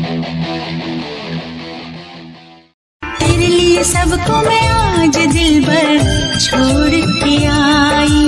तेरे लिए सबको मैं आज दिल भर छोड़ के आई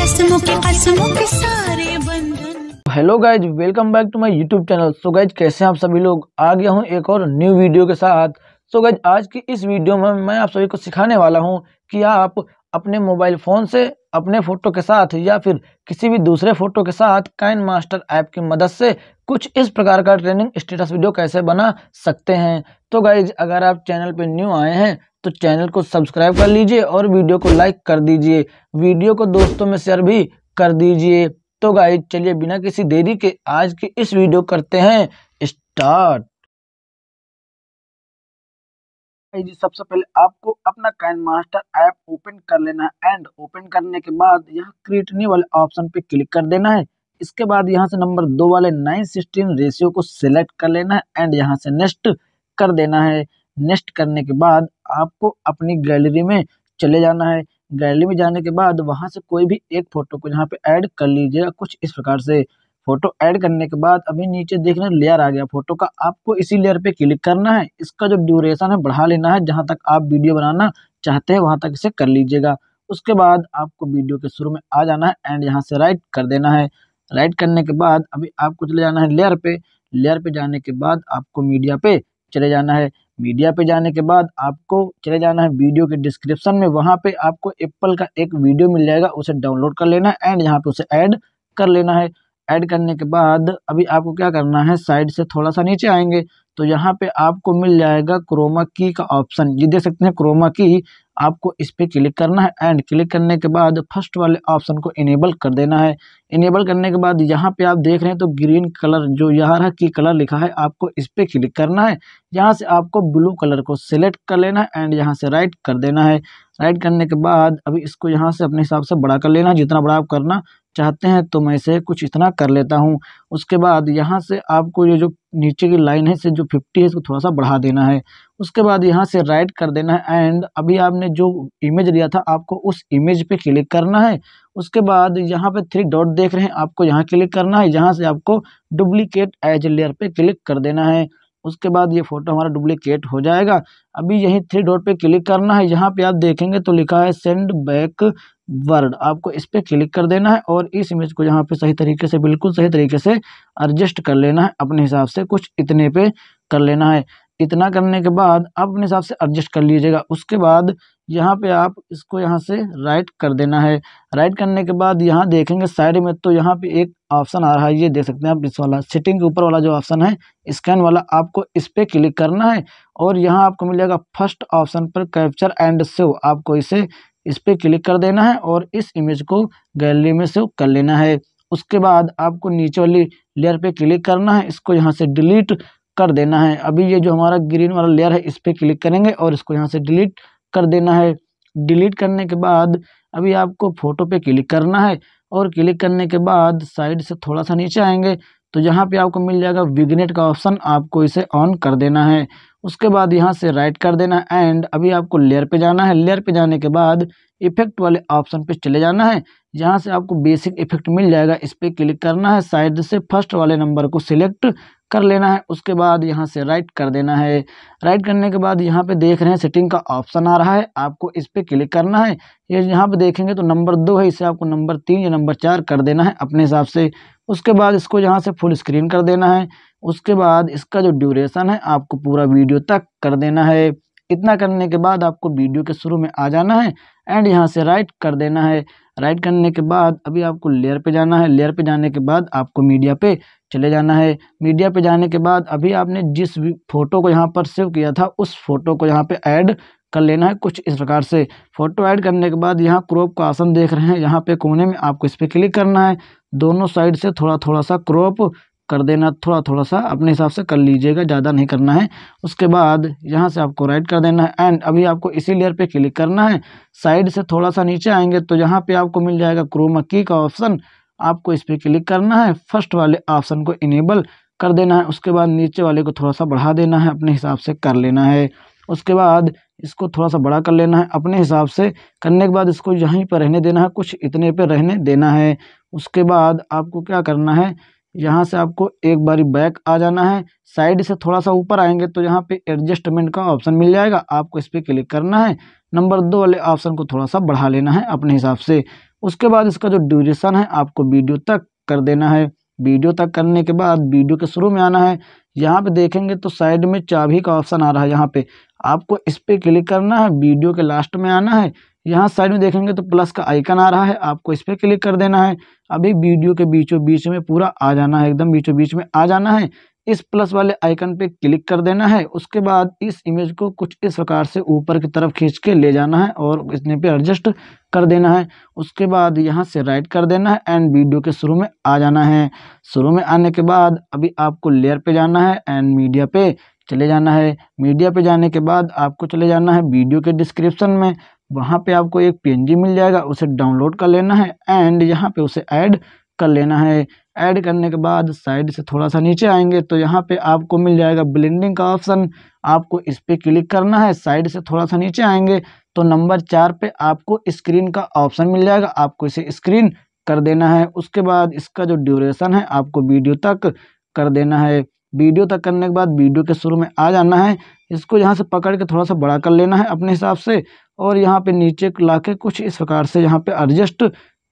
रस्मों के कसमों के सारे बंधन hello guys welcome back to my YouTube channel so guys कैसे हैं आप सभी लोग आ गया हूं एक और न्यू वीडियो के साथ सो so गाइज आज की इस वीडियो में मैं आप सभी को सिखाने वाला हूं कि आप अपने मोबाइल फ़ोन से अपने फ़ोटो के साथ या फिर किसी भी दूसरे फ़ोटो के साथ काइन मास्टर ऐप की मदद से कुछ इस प्रकार का ट्रेनिंग स्टेटस वीडियो कैसे बना सकते हैं तो गाइज अगर आप चैनल पर न्यू आए हैं तो चैनल को सब्सक्राइब कर लीजिए और वीडियो को लाइक कर दीजिए वीडियो को दोस्तों में शेयर भी कर दीजिए तो गाइज चलिए बिना किसी देरी के आज की इस वीडियो करते हैं स्टार्ट जी सबसे पहले आपको अपना कैन मास्टर ऐप ओपन कर लेना है एंड ओपन करने के बाद यहाँ क्रिएट न्यू वाले ऑप्शन पे क्लिक कर देना है इसके बाद यहाँ से नंबर दो वाले नाइन सिक्सटीन रेशियो को सिलेक्ट कर लेना है एंड यहाँ से नेक्स्ट कर देना है नेक्स्ट करने के बाद आपको अपनी गैलरी में चले जाना है गैलरी में जाने के बाद वहाँ से कोई भी एक फ़ोटो को यहाँ पे ऐड कर लीजिएगा कुछ इस प्रकार से फोटो ऐड करने के बाद अभी नीचे देखने लेयर आ गया फोटो का आपको इसी लेयर पे क्लिक करना है इसका जो ड्यूरेशन है बढ़ा लेना है जहाँ तक आप वीडियो बनाना चाहते हैं वहाँ तक इसे कर लीजिएगा उसके बाद आपको वीडियो के शुरू में आ जाना है एंड यहाँ से राइट कर देना है राइट करने के बाद अभी आपको चले जाना है लेयर पे लेयर पे जाने के बाद आपको मीडिया पे चले जाना है मीडिया पे जाने के बाद आपको चले जाना है वीडियो के डिस्क्रिप्शन में वहाँ पे आपको एप्पल का एक वीडियो मिल जाएगा उसे डाउनलोड कर लेना है एंड यहाँ पे उसे ऐड कर लेना है ऐड करने के बाद अभी आपको क्या करना है साइड से थोड़ा सा नीचे आएंगे तो यहाँ पे आपको मिल जाएगा क्रोमा की का ऑप्शन ये देख सकते हैं क्रोमा की आपको इस पर क्लिक करना है एंड क्लिक करने के बाद फर्स्ट वाले ऑप्शन को इनेबल कर देना है इनेबल करने के बाद यहाँ पे आप देख रहे हैं तो ग्रीन कलर जो यहाँ है की कलर लिखा है आपको इस पर क्लिक करना है यहाँ से आपको ब्लू कलर को सिलेक्ट कर लेना है एंड यहाँ से राइट कर देना है राइट करने के बाद अभी इसको यहाँ से अपने हिसाब से बड़ा कर लेना जितना बड़ा आप करना चाहते हैं तो मैं इसे कुछ इतना कर लेता हूँ उसके बाद यहाँ से आपको ये जो नीचे की लाइन है से जो फिफ्टी है इसको थोड़ा सा बढ़ा देना है उसके बाद यहाँ से राइट कर देना है एंड अभी आपने जो इमेज लिया था आपको उस इमेज पे क्लिक करना है उसके बाद यहाँ पे थ्री डॉट देख रहे हैं आपको यहाँ क्लिक करना है जहाँ से आपको डुप्लीकेट एज लेयर पे क्लिक कर देना है उसके बाद ये फोटो हमारा डुप्लीकेट हो जाएगा अभी यही थ्री डॉट पे क्लिक करना है यहाँ पे आप देखेंगे तो लिखा है सेंड बैक वर्ड आपको इस पर क्लिक कर देना है और इस इमेज को यहाँ पे सही तरीके से बिल्कुल सही तरीके से एडजस्ट कर लेना है अपने हिसाब से कुछ इतने पे कर लेना है इतना करने के बाद आप अपने हिसाब से एडजस्ट कर लीजिएगा उसके बाद यहाँ पे आप इसको यहाँ से राइट कर देना है राइट करने के बाद यहाँ देखेंगे साइड में तो यहाँ पे एक ऑप्शन आ रहा है ये देख सकते हैं आप इस वाला सेटिंग के ऊपर वाला जो ऑप्शन है स्कैन वाला आपको इस पर क्लिक करना है और यहाँ आपको मिलेगा फर्स्ट ऑप्शन पर कैप्चर एंड सेव आपको इसे इस पर क्लिक कर देना है और इस इमेज को गैलरी में सेव कर लेना है उसके बाद आपको नीचे वाली लेयर पे क्लिक करना है इसको यहाँ से डिलीट कर देना है अभी ये जो हमारा ग्रीन वाला लेयर है इस पर क्लिक करेंगे और इसको यहाँ से डिलीट कर देना है डिलीट करने के बाद अभी आपको फ़ोटो पे क्लिक करना है और क्लिक करने के बाद साइड से थोड़ा सा नीचे आएंगे तो यहाँ पे आपको मिल जाएगा विग्नेट का ऑप्शन आपको इसे ऑन कर देना है उसके बाद यहाँ से राइट कर देना है एंड अभी आपको लेयर पे जाना है लेयर पे जाने के बाद इफेक्ट वाले ऑप्शन पे चले जाना है यहाँ से आपको बेसिक इफेक्ट मिल जाएगा इस पर क्लिक करना है साइड से फर्स्ट वाले नंबर को सिलेक्ट कर लेना है उसके बाद यहाँ से राइट कर देना है राइट करने के बाद यहाँ पे देख रहे हैं सेटिंग का ऑप्शन आ रहा है आपको इस पर क्लिक करना है ये यहाँ पे देखेंगे तो नंबर दो है इसे आपको नंबर तीन या नंबर चार कर देना है अपने हिसाब से उसके बाद इसको यहाँ से फुल स्क्रीन कर देना है उसके बाद इसका जो ड्यूरेशन है आपको पूरा वीडियो तक कर देना है इतना करने के बाद आपको वीडियो के शुरू में आ जाना है एंड यहाँ से राइट कर देना है राइट करने के बाद अभी आपको लेयर पे जाना है लेयर पे जाने के बाद आपको मीडिया पे चले जाना है मीडिया पे जाने के बाद अभी आपने जिस फ़ोटो को यहाँ पर सेव किया था उस फ़ोटो को यहाँ पे ऐड कर लेना है कुछ इस प्रकार से फ़ोटो ऐड करने के बाद यहाँ क्रॉप का आसन देख रहे हैं यहाँ पे कोने में आपको इस पर क्लिक करना है दोनों साइड से थोड़ा थोड़ा सा क्रॉप कर देना थोड़ा थोड़ा सा अपने हिसाब से कर लीजिएगा ज़्यादा नहीं करना है उसके बाद यहाँ से आपको राइट कर देना है एंड अभी आपको इसी लेयर पे क्लिक करना है साइड से थोड़ा सा नीचे आएंगे तो यहाँ पे आपको मिल जाएगा क्रोमा की का ऑप्शन आपको इस पर क्लिक करना है फर्स्ट वाले ऑप्शन को इनेबल कर देना है उसके बाद नीचे वाले को थोड़ा सा बढ़ा देना है अपने हिसाब से कर लेना है उसके बाद इसको थोड़ा सा बड़ा कर लेना है अपने हिसाब से करने के बाद इसको यहीं पर रहने देना है कुछ इतने पर रहने देना है उसके बाद आपको क्या करना है यहाँ से आपको एक बारी बैक आ जाना है साइड से थोड़ा सा ऊपर आएंगे तो यहाँ पे एडजस्टमेंट का ऑप्शन मिल जाएगा आपको इस पर क्लिक करना है नंबर दो वाले ऑप्शन को थोड़ा सा बढ़ा लेना है अपने हिसाब से उसके बाद इसका जो ड्यूरेशन है आपको वीडियो तक कर देना है वीडियो तक करने के बाद वीडियो के शुरू में आना है यहाँ पे देखेंगे तो साइड में चाबी का ऑप्शन आ रहा है यहाँ पे आपको इस पर क्लिक करना है वीडियो के लास्ट में आना है यहाँ साइड में देखेंगे तो प्लस का आइकन आ रहा है आपको इस पर क्लिक कर देना है अभी वीडियो के बीचों बीच में पूरा आ जाना है एकदम बीचों बीच में आ जाना है इस प्लस वाले आइकन पे क्लिक कर देना है उसके बाद इस इमेज को कुछ इस प्रकार से ऊपर की तरफ खींच के ले जाना है और इसने पे एडजस्ट कर देना है उसके बाद यहाँ से राइट कर देना है एंड वीडियो के शुरू में आ जाना है शुरू में आने के बाद अभी आपको लेयर पे जाना है एंड मीडिया पे चले जाना है मीडिया पे जाने के बाद आपको चले जाना है वीडियो के डिस्क्रिप्शन में वहाँ पे आपको एक पी मिल जाएगा उसे डाउनलोड कर लेना है एंड यहाँ पे उसे ऐड कर लेना है ऐड करने के बाद साइड से थोड़ा सा नीचे आएंगे तो यहाँ पे आपको मिल जाएगा ब्लेंडिंग का ऑप्शन आपको इस पर क्लिक करना है साइड से थोड़ा सा नीचे आएंगे तो नंबर चार पे आपको स्क्रीन का ऑप्शन मिल जाएगा आपको इसे स्क्रीन कर देना है उसके बाद इसका जो ड्यूरेशन है आपको वीडियो तक कर देना है वीडियो तक करने के बाद वीडियो के शुरू में आ जाना है इसको यहाँ से पकड़ के थोड़ा सा बड़ा कर लेना है अपने हिसाब से और यहाँ पे नीचे ला के कुछ इस प्रकार से यहाँ पे एडजस्ट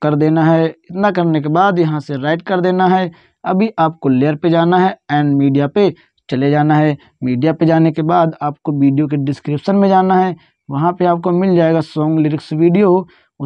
कर देना है इतना करने के बाद यहाँ से राइट कर देना है अभी आपको लेयर पे जाना है एंड मीडिया पे चले जाना है मीडिया पे जाने के बाद आपको वीडियो के डिस्क्रिप्शन में जाना है वहाँ पे आपको मिल जाएगा सॉन्ग लिरिक्स वीडियो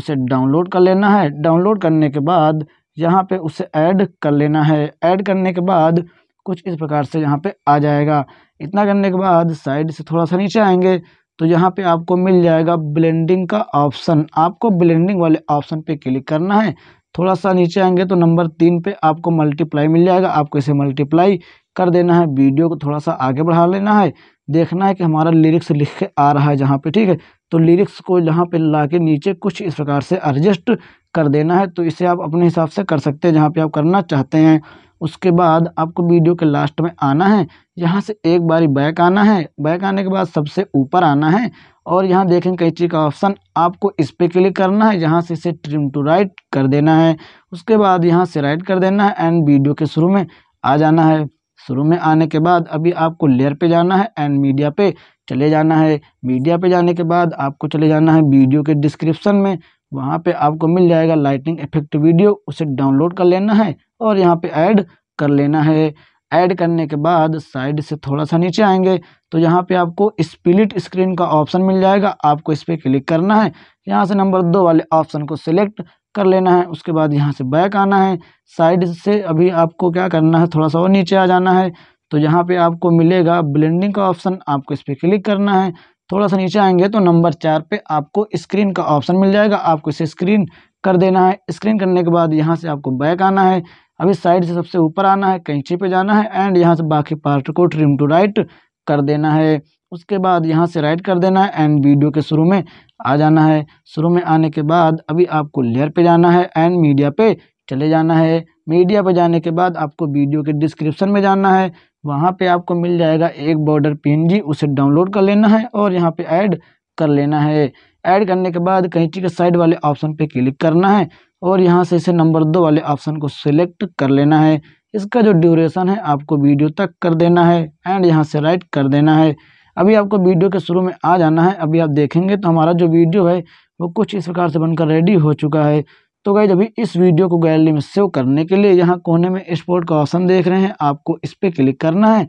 उसे डाउनलोड कर लेना है डाउनलोड करने के बाद यहाँ पे उसे ऐड कर लेना है ऐड करने के बाद कुछ इस प्रकार से यहाँ पे आ जाएगा इतना करने के बाद साइड से थोड़ा सा नीचे आएंगे तो यहाँ पे आपको मिल जाएगा ब्लेंडिंग का ऑप्शन आपको ब्लेंडिंग वाले ऑप्शन पे क्लिक करना है थोड़ा सा नीचे आएंगे तो नंबर तीन पे आपको मल्टीप्लाई मिल जाएगा आपको इसे मल्टीप्लाई कर देना है वीडियो को थोड़ा सा आगे बढ़ा लेना है देखना है कि हमारा लिरिक्स लिख के आ रहा है जहाँ पे ठीक है तो लिरिक्स को यहाँ पे ला के नीचे कुछ इस प्रकार से एडजस्ट कर देना है तो इसे आप अपने हिसाब से कर सकते हैं जहाँ पे आप करना चाहते हैं उसके बाद आपको वीडियो के लास्ट में आना है यहाँ से एक बारी बैक आना है बैक आने के बाद सबसे ऊपर आना है और यहाँ देखें कैची का ऑप्शन आपको इस पर क्लिक करना है यहाँ से इसे ट्रिम टू राइट कर देना है उसके बाद यहाँ से राइट कर देना है एंड वीडियो के शुरू में आ जाना है शुरू में आने के बाद अभी आपको लेयर पे जाना है एंड मीडिया पे चले जाना है मीडिया पे जाने के बाद आपको चले जाना है वीडियो के डिस्क्रिप्शन में वहाँ पे आपको मिल जाएगा लाइटिंग इफेक्ट वीडियो उसे डाउनलोड कर लेना है और यहाँ पे ऐड कर लेना है ऐड करने के बाद साइड से थोड़ा सा नीचे आएंगे तो यहाँ पे आपको स्प्लिट स्क्रीन का ऑप्शन मिल जाएगा आपको इस पर क्लिक करना है यहाँ से नंबर दो वाले ऑप्शन को सिलेक्ट कर लेना है उसके बाद यहाँ से बैक आना है साइड से अभी आपको क्या करना है थोड़ा सा और नीचे आ जाना है तो यहाँ पे आपको मिलेगा ब्लेंडिंग का ऑप्शन आपको इस पर क्लिक करना है थोड़ा सा नीचे आएंगे तो नंबर चार पे आपको स्क्रीन का ऑप्शन मिल जाएगा आपको इसे स्क्रीन कर देना है स्क्रीन करने के बाद यहाँ से आपको बैक आना है अभी साइड से सबसे ऊपर आना है कैंची पे जाना है एंड यहाँ से बाकी पार्ट को ट्रिम टू राइट कर देना है उसके बाद यहाँ से राइट कर देना है एंड वीडियो के शुरू में आ जाना है शुरू में आने के बाद अभी आपको लेयर पे जाना है एंड मीडिया पे चले जाना है मीडिया पर जाने के बाद आपको वीडियो के डिस्क्रिप्शन में जाना है वहाँ पे आपको मिल जाएगा एक बॉर्डर पीएनजी उसे डाउनलोड कर लेना है और यहाँ पे ऐड कर लेना है ऐड करने के बाद कैंची के साइड वाले ऑप्शन पे क्लिक करना है और यहाँ से इसे नंबर दो वाले ऑप्शन को सिलेक्ट कर लेना है इसका जो ड्यूरेशन है आपको वीडियो तक कर देना है एंड यहाँ से राइट कर देना है अभी आपको वीडियो के शुरू में आ जाना है अभी आप देखेंगे तो हमारा जो वीडियो है वो कुछ इस प्रकार से बनकर रेडी हो चुका है तो गाइज अभी इस वीडियो को गैलरी में सेव करने के लिए यहाँ कोने में एक्सपोर्ट का ऑप्शन देख रहे हैं आपको इस पर क्लिक करना है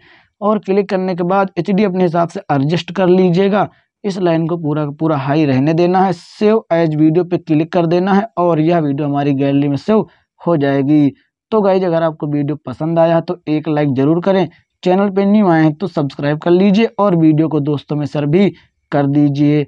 और क्लिक करने के बाद एच अपने हिसाब से एडजस्ट कर लीजिएगा इस लाइन को पूरा पूरा हाई रहने देना है सेव एज वीडियो पे क्लिक कर देना है और यह वीडियो हमारी गैलरी में सेव हो जाएगी तो गाइज अगर आपको वीडियो पसंद आया तो एक लाइक ज़रूर करें चैनल पे न्यू आए हैं तो सब्सक्राइब कर लीजिए और वीडियो को दोस्तों में शेयर भी कर दीजिए